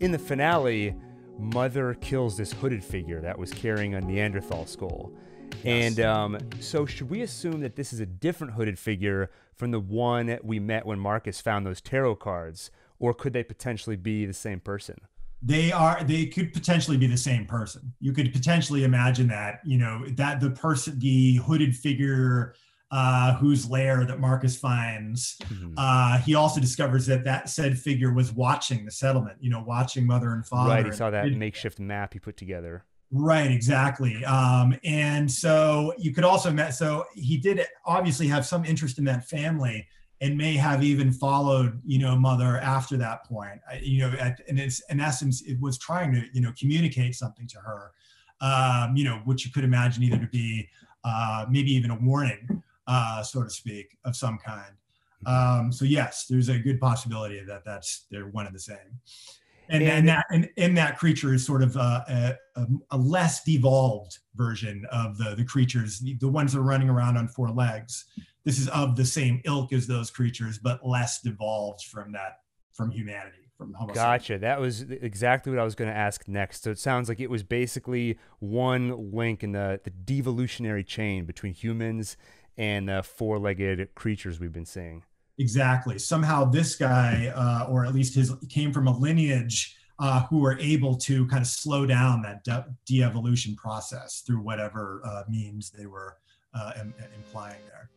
In the finale, Mother kills this hooded figure that was carrying a Neanderthal skull. Yes. And um, so, should we assume that this is a different hooded figure from the one we met when Marcus found those tarot cards, or could they potentially be the same person? They are. They could potentially be the same person. You could potentially imagine that. You know that the person, the hooded figure uh, whose lair that Marcus finds. Mm-hmm. Uh, he also discovers that that said figure was watching the settlement, you know, watching mother and father. Right. He saw that it, makeshift map he put together. Right, exactly. Um, and so you could also met. So he did obviously have some interest in that family, and may have even followed, you know, mother after that point. Uh, you know, at, and it's in essence, it was trying to, you know, communicate something to her. Um, you know, which you could imagine either to be uh, maybe even a warning uh, so to speak, of some kind. Mm-hmm. Um, so yes, there's a good possibility that that's they're one and the same. And, and, and that and, and that creature is sort of uh, a, a, a, less devolved version of the the creatures, the ones that are running around on four legs. This is of the same ilk as those creatures, but less devolved from that from humanity. From gotcha. That was exactly what I was going to ask next. So it sounds like it was basically one link in the, the devolutionary chain between humans and the four legged creatures we've been seeing. Exactly. Somehow this guy, uh, or at least his, came from a lineage uh, who were able to kind of slow down that de evolution process through whatever uh, means they were uh, implying there.